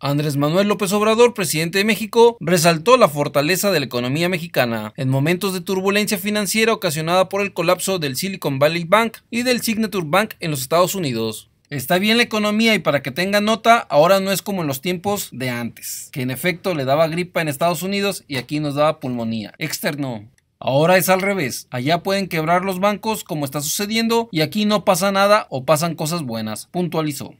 Andrés Manuel López Obrador, presidente de México, resaltó la fortaleza de la economía mexicana en momentos de turbulencia financiera ocasionada por el colapso del Silicon Valley Bank y del Signature Bank en los Estados Unidos. Está bien la economía y para que tenga nota, ahora no es como en los tiempos de antes, que en efecto le daba gripa en Estados Unidos y aquí nos daba pulmonía. Externo. Ahora es al revés, allá pueden quebrar los bancos como está sucediendo y aquí no pasa nada o pasan cosas buenas, puntualizó.